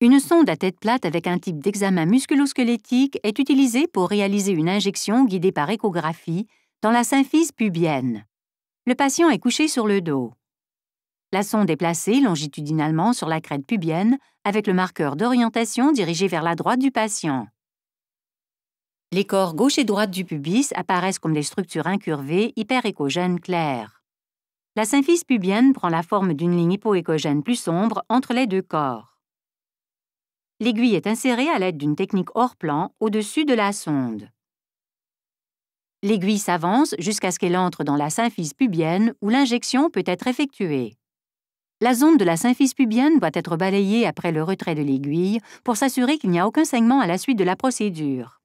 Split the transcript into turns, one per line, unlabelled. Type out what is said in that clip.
Une sonde à tête plate avec un type d'examen musculo-squelettique est utilisée pour réaliser une injection guidée par échographie dans la symphyse pubienne. Le patient est couché sur le dos. La sonde est placée longitudinalement sur la crête pubienne avec le marqueur d'orientation dirigé vers la droite du patient. Les corps gauche et droite du pubis apparaissent comme des structures incurvées hyperécogènes claires. La symphyse pubienne prend la forme d'une ligne hypoécogène plus sombre entre les deux corps. L'aiguille est insérée à l'aide d'une technique hors plan au-dessus de la sonde. L'aiguille s'avance jusqu'à ce qu'elle entre dans la symphyse pubienne où l'injection peut être effectuée. La zone de la symphyse pubienne doit être balayée après le retrait de l'aiguille pour s'assurer qu'il n'y a aucun saignement à la suite de la procédure.